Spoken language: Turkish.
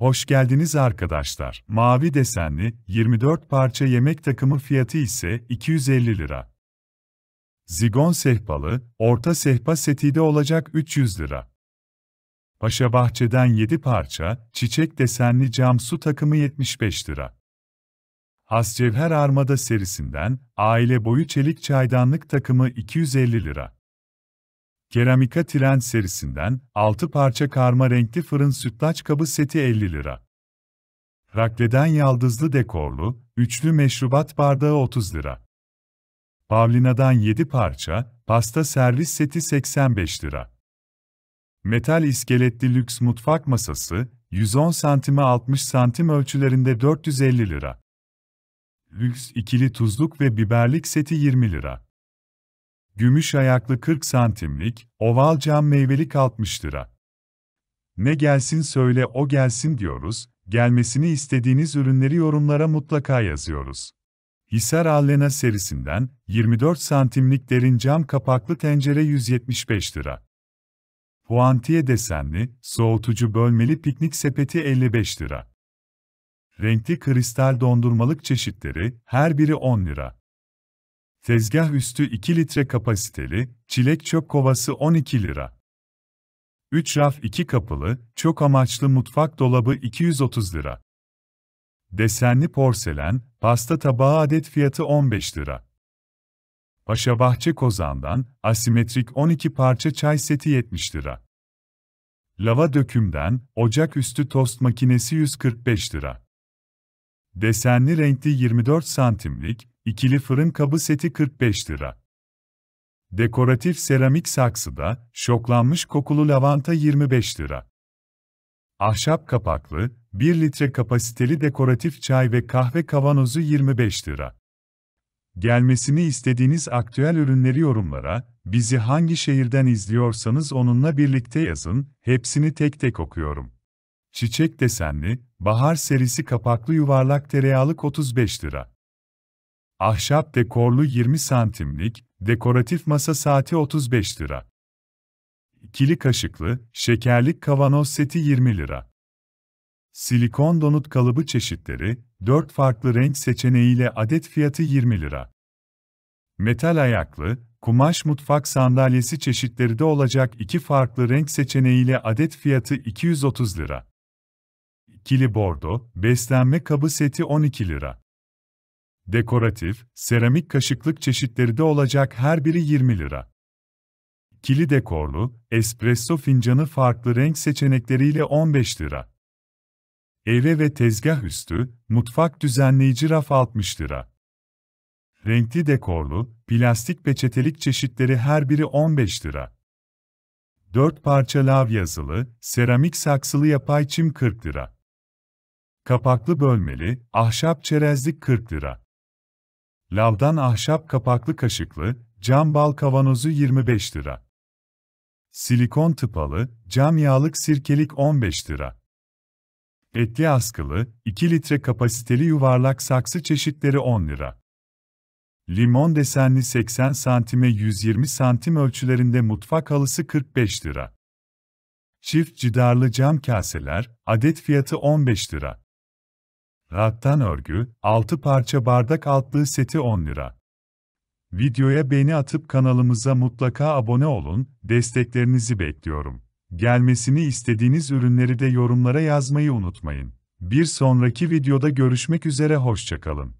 Hoş geldiniz arkadaşlar. Mavi desenli 24 parça yemek takımı fiyatı ise 250 lira. Zigon sehpalı, orta sehpa de olacak 300 lira. Paşa Bahçe'den 7 parça, çiçek desenli cam su takımı 75 lira. Hascevher Armada serisinden, aile boyu çelik çaydanlık takımı 250 lira. Keramika Trend serisinden 6 parça karma renkli fırın sütlaç kabı seti 50 lira. Rakleden yaldızlı dekorlu, üçlü meşrubat bardağı 30 lira. Pavlina'dan 7 parça, pasta servis seti 85 lira. Metal iskeletli lüks mutfak masası, 110 santime 60 santim ölçülerinde 450 lira. Lüks ikili tuzluk ve biberlik seti 20 lira gümüş ayaklı 40 santimlik, oval cam meyvelik 60 lira. Ne gelsin söyle o gelsin diyoruz, gelmesini istediğiniz ürünleri yorumlara mutlaka yazıyoruz. Hisar Allena serisinden 24 santimlik derin cam kapaklı tencere 175 lira. Puantiye desenli, soğutucu bölmeli piknik sepeti 55 lira. Renkli kristal dondurmalık çeşitleri, her biri 10 lira. Tezgah üstü 2 litre kapasiteli, çilek çöp kovası 12 lira. 3 raf 2 kapılı, çok amaçlı mutfak dolabı 230 lira. Desenli porselen, pasta tabağı adet fiyatı 15 lira. Paşabahçe Kozan'dan, asimetrik 12 parça çay seti 70 lira. Lava dökümden, ocak üstü tost makinesi 145 lira. Desenli renkli 24 santimlik, İkili fırın kabı seti 45 lira. Dekoratif seramik saksıda, şoklanmış kokulu lavanta 25 lira. Ahşap kapaklı, 1 litre kapasiteli dekoratif çay ve kahve kavanozu 25 lira. Gelmesini istediğiniz aktüel ürünleri yorumlara, bizi hangi şehirden izliyorsanız onunla birlikte yazın, hepsini tek tek okuyorum. Çiçek desenli, bahar serisi kapaklı yuvarlak tereyağlık 35 lira. Ahşap dekorlu 20 santimlik, dekoratif masa saati 35 lira. Kili kaşıklı, şekerlik kavanoz seti 20 lira. Silikon donut kalıbı çeşitleri, 4 farklı renk seçeneğiyle adet fiyatı 20 lira. Metal ayaklı, kumaş mutfak sandalyesi çeşitleri de olacak iki farklı renk seçeneğiyle adet fiyatı 230 lira. Kili bordo, beslenme kabı seti 12 lira. Dekoratif, seramik kaşıklık çeşitleri de olacak her biri 20 lira. Kili dekorlu, espresso fincanı farklı renk seçenekleriyle 15 lira. Eve ve tezgah üstü, mutfak düzenleyici raf 60 lira. Renkli dekorlu, plastik peçetelik çeşitleri her biri 15 lira. 4 parça lav yazılı, seramik saksılı yapay çim 40 lira. Kapaklı bölmeli, ahşap çerezlik 40 lira. Lavdan ahşap kapaklı kaşıklı, cam bal kavanozu 25 lira. Silikon tıpalı, cam yağlık sirkelik 15 lira. Etli askılı, 2 litre kapasiteli yuvarlak saksı çeşitleri 10 lira. Limon desenli 80 santime 120 santim ölçülerinde mutfak halısı 45 lira. Çift cidarlı cam kaseler, adet fiyatı 15 lira. Rattan örgü, 6 parça bardak altlığı seti 10 lira. Videoya beğeni atıp kanalımıza mutlaka abone olun, desteklerinizi bekliyorum. Gelmesini istediğiniz ürünleri de yorumlara yazmayı unutmayın. Bir sonraki videoda görüşmek üzere hoşçakalın.